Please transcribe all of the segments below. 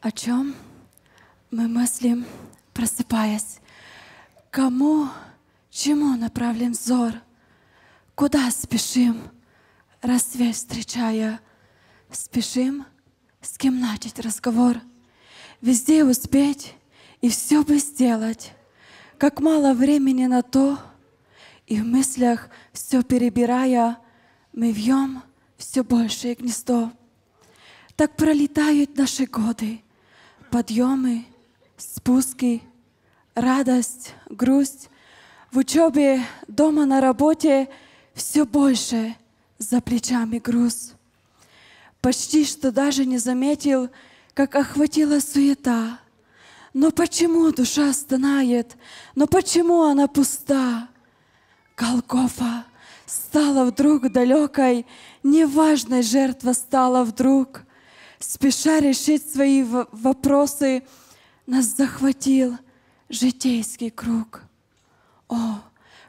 о чем мы мыслим, просыпаясь. Кому, чему направлен взор, куда спешим, рассвет встречая, спешим с кем начать разговор, везде успеть и все бы сделать, как мало времени на то, и в мыслях все перебирая, мы вьем все большее гнездо. Так пролетают наши годы — подъемы, спуски, радость, грусть, в учебе, дома, на работе все больше за плечами груз. Почти что даже не заметил, как охватила суета. Но почему душа стонает? Но почему она пуста? Голгофа стала вдруг далекой, неважной жертва стала вдруг спеша решить свои вопросы, нас захватил житейский круг. О,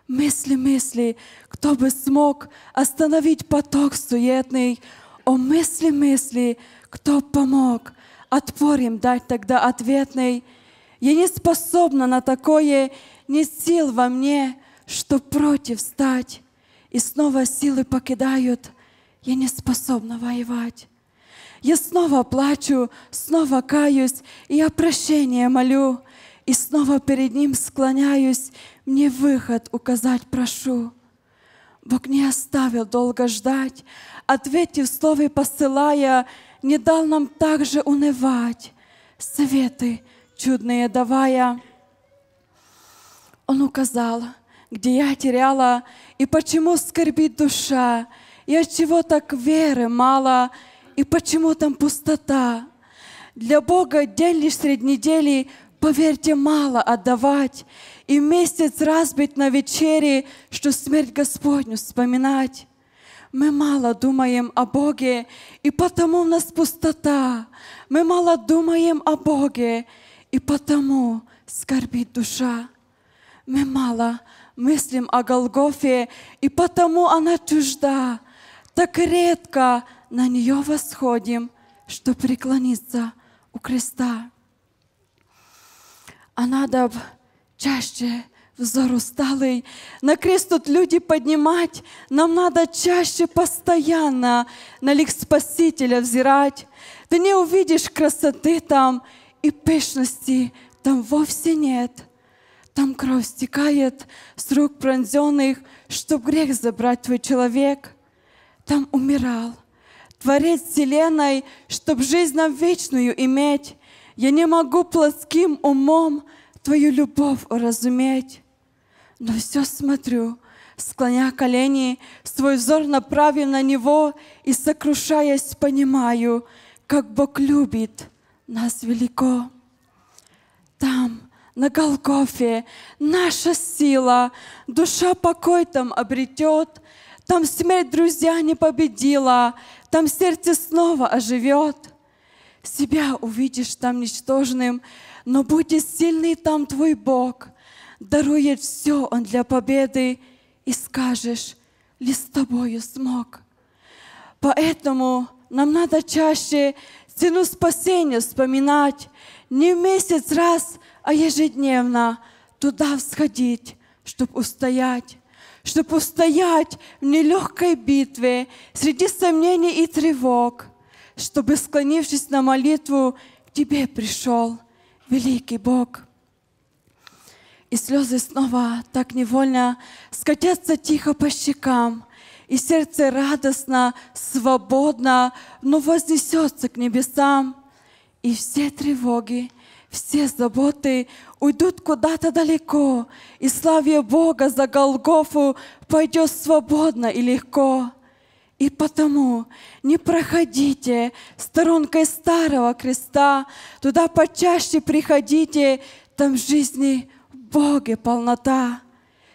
мысли, мысли, кто бы смог остановить поток суетный, о, мысли, мысли, кто помог отпор им дать тогда ответный. Я не способна на такое, не сил во мне, что против стать. И снова силы покидают, я не способна воевать. Я снова плачу, снова каюсь, и я прощения молю, и снова перед Ним склоняюсь, мне выход указать прошу. Бог не оставил долго ждать, ответив слове посылая, не дал нам также унывать, советы чудные давая. Он указал, где я теряла, и почему скорбит душа, и от чего так веры мало, и почему там пустота. Для Бога день лишь средь недели, поверьте, мало отдавать, и месяц разбить на вечере, что смерть Господню вспоминать. Мы мало думаем о Боге, и потому у нас пустота. Мы мало думаем о Боге, и потому скорбит душа. Мы мало мыслим о Голгофе, и потому она чужда. Так редко на нее восходим, что преклониться у креста. А надо чаще взор усталый. На крест тут люди поднимать. Нам надо чаще, постоянно на лик Спасителя взирать. Ты не увидишь красоты там и пышности там вовсе нет. Там кровь стекает с рук пронзенных, чтоб грех забрать твой человек. Там умирал — Творец Вселенной, чтобы жизнь нам вечную иметь. Я не могу плоским умом Твою любовь уразуметь. Но все смотрю, склоня колени, свой взор направив на Него и сокрушаясь, понимаю, как Бог любит нас велико. Там, на Голгофе, наша сила, душа покой там обретет — там смерть, друзья, не победила. Там сердце снова оживет. Себя увидишь там ничтожным, но будь сильный там твой Бог. Дарует все Он для победы, и скажешь, ли с тобою смог. Поэтому нам надо чаще цену спасения вспоминать, не в месяц раз, а ежедневно туда всходить, чтобы устоять чтобы устоять в нелегкой битве среди сомнений и тревог, чтобы, склонившись на молитву, к Тебе пришел, великий Бог. И слезы снова так невольно скатятся тихо по щекам, и сердце радостно, свободно, но вознесется к небесам, и все тревоги, все заботы уйдут куда-то далеко, и славе Бога за Голгофу пойдет свободно и легко. И потому не проходите сторонкой старого креста, туда почаще приходите, там в жизни Боге полнота.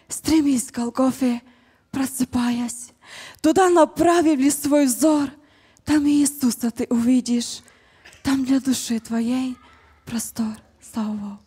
Стремись к Голгофе, просыпаясь, туда направили свой взор, там Иисуса ты увидишь, там для души твоей – простор слава Богу.